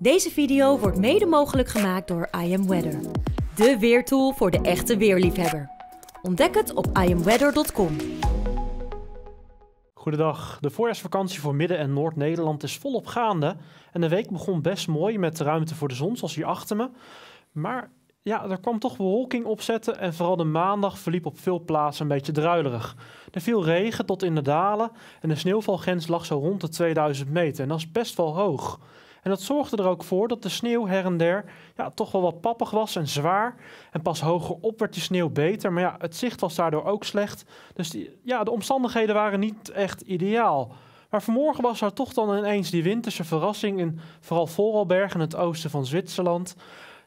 Deze video wordt mede mogelijk gemaakt door I Am Weather, de weertool voor de echte weerliefhebber. Ontdek het op iamweather.com. Goedendag. De voorjaarsvakantie voor Midden- en Noord-Nederland is volop gaande. En de week begon best mooi met ruimte voor de zon, zoals hier achter me. Maar ja, er kwam toch bewolking opzetten en vooral de maandag verliep op veel plaatsen een beetje druilerig. Er viel regen tot in de dalen en de sneeuwvalgrens lag zo rond de 2000 meter en dat is best wel hoog. En dat zorgde er ook voor dat de sneeuw her en der ja, toch wel wat pappig was en zwaar. En pas hogerop werd die sneeuw beter. Maar ja, het zicht was daardoor ook slecht. Dus ja, de omstandigheden waren niet echt ideaal. Maar vanmorgen was er toch dan ineens die winterse verrassing in vooral Vorarlberg in het oosten van Zwitserland.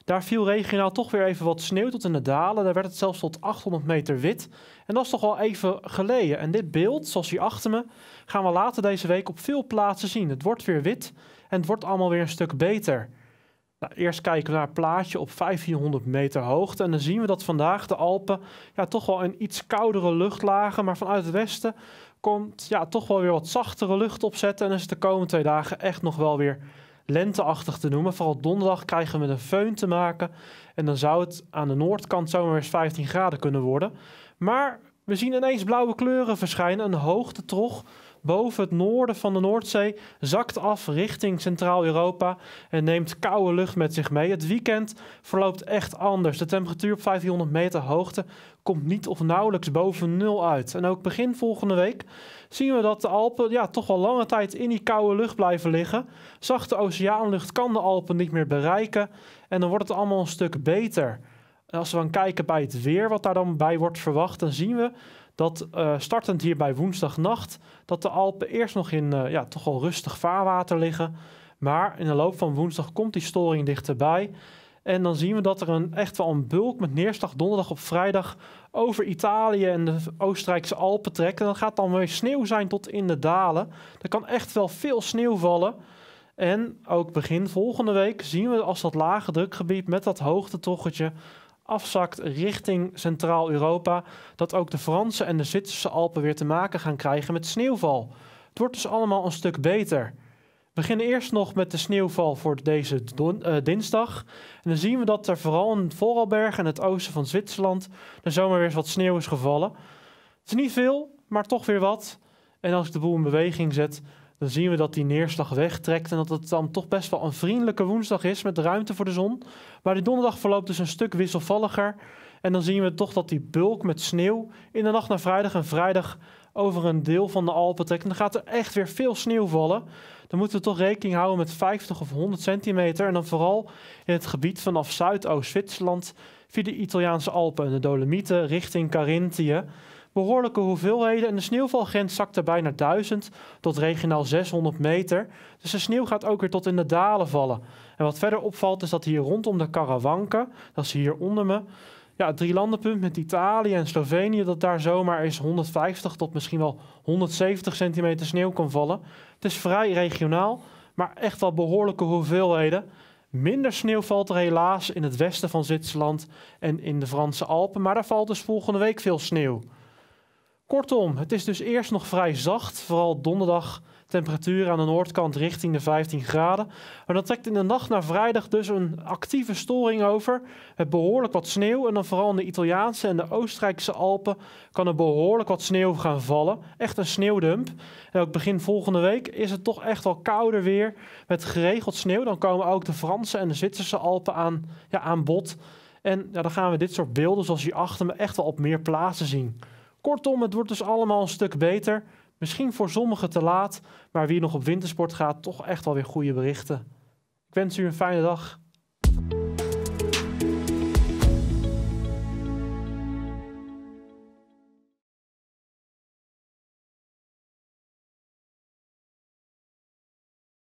Daar viel regionaal toch weer even wat sneeuw tot in de dalen. Daar werd het zelfs tot 800 meter wit. En dat is toch wel even geleden. En dit beeld, zoals hier achter me, gaan we later deze week op veel plaatsen zien. Het wordt weer wit en het wordt allemaal weer een stuk beter. Nou, eerst kijken we naar het plaatje op 1500 meter hoogte. En dan zien we dat vandaag de Alpen ja, toch wel een iets koudere lucht lagen. Maar vanuit het westen komt ja, toch wel weer wat zachtere lucht opzetten. En is het de komende twee dagen echt nog wel weer lenteachtig te noemen. Vooral donderdag krijgen we een feun te maken. En dan zou het aan de noordkant zomaar eens 15 graden kunnen worden. Maar we zien ineens blauwe kleuren verschijnen, een hoogte trog boven het noorden van de Noordzee, zakt af richting Centraal-Europa en neemt koude lucht met zich mee. Het weekend verloopt echt anders. De temperatuur op 1500 meter hoogte komt niet of nauwelijks boven nul uit. En ook begin volgende week zien we dat de Alpen ja, toch al lange tijd in die koude lucht blijven liggen. Zachte oceaanlucht kan de Alpen niet meer bereiken en dan wordt het allemaal een stuk beter als we dan kijken bij het weer, wat daar dan bij wordt verwacht, dan zien we dat eh, startend hier bij woensdagnacht, dat de Alpen eerst nog in eh, ja, toch al rustig vaarwater liggen. Maar in de loop van woensdag komt die storing dichterbij. En dan zien we dat er een, echt wel een bulk met neerslag donderdag op vrijdag over Italië en de Oostenrijkse Alpen trekt. En dan gaat dan weer sneeuw zijn tot in de dalen. Er kan echt wel veel sneeuw vallen. En ook begin volgende week zien we als dat lage drukgebied met dat hoogtetochtje afzakt richting Centraal-Europa, dat ook de Franse en de Zwitserse Alpen weer te maken gaan krijgen met sneeuwval. Het wordt dus allemaal een stuk beter. We beginnen eerst nog met de sneeuwval voor deze eh, dinsdag. En dan zien we dat er vooral in Vorarlberg en het oosten van Zwitserland de zomer weer eens wat sneeuw is gevallen. Het is niet veel, maar toch weer wat. En als ik de boel in beweging zet, dan zien we dat die neerslag wegtrekt en dat het dan toch best wel een vriendelijke woensdag is met ruimte voor de zon. Maar die donderdag verloopt dus een stuk wisselvalliger. En dan zien we toch dat die bulk met sneeuw in de nacht naar vrijdag en vrijdag over een deel van de Alpen trekt. En dan gaat er echt weer veel sneeuw vallen. Dan moeten we toch rekening houden met 50 of 100 centimeter. En dan vooral in het gebied vanaf Zuidoost-Zwitserland via de Italiaanse Alpen en de Dolomieten richting Carinthië behoorlijke hoeveelheden en de sneeuwvalgrens zakt zakte bijna 1000 tot regionaal 600 meter. Dus de sneeuw gaat ook weer tot in de dalen vallen. En wat verder opvalt is dat hier rondom de Karawanken, dat is hier onder me, ja, het landenpunt met Italië en Slovenië, dat daar zomaar eens 150 tot misschien wel 170 centimeter sneeuw kan vallen. Het is vrij regionaal, maar echt wel behoorlijke hoeveelheden. Minder sneeuw valt er helaas in het westen van Zwitserland en in de Franse Alpen, maar daar valt dus volgende week veel sneeuw. Kortom, het is dus eerst nog vrij zacht, vooral donderdag temperatuur aan de noordkant richting de 15 graden. Maar dat trekt in de nacht naar vrijdag dus een actieve storing over. Met behoorlijk wat sneeuw. En dan vooral in de Italiaanse en de Oostenrijkse Alpen kan er behoorlijk wat sneeuw gaan vallen. Echt een sneeuwdump. En ook begin volgende week is het toch echt wel kouder weer met geregeld sneeuw. Dan komen ook de Franse en de Zwitserse Alpen aan, ja, aan bod. En ja, dan gaan we dit soort beelden zoals hier achter me echt wel op meer plaatsen zien. Kortom, het wordt dus allemaal een stuk beter. Misschien voor sommigen te laat, maar wie nog op wintersport gaat, toch echt wel weer goede berichten. Ik wens u een fijne dag.